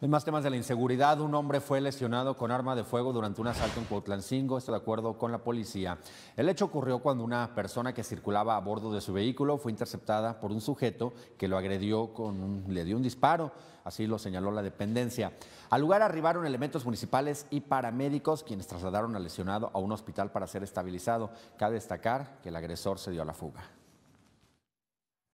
En más temas de la inseguridad, un hombre fue lesionado con arma de fuego durante un asalto en Cuautlancingo, esto de acuerdo con la policía. El hecho ocurrió cuando una persona que circulaba a bordo de su vehículo fue interceptada por un sujeto que lo agredió con le dio un disparo, así lo señaló la dependencia. Al lugar arribaron elementos municipales y paramédicos quienes trasladaron al lesionado a un hospital para ser estabilizado. Cabe destacar que el agresor se dio a la fuga.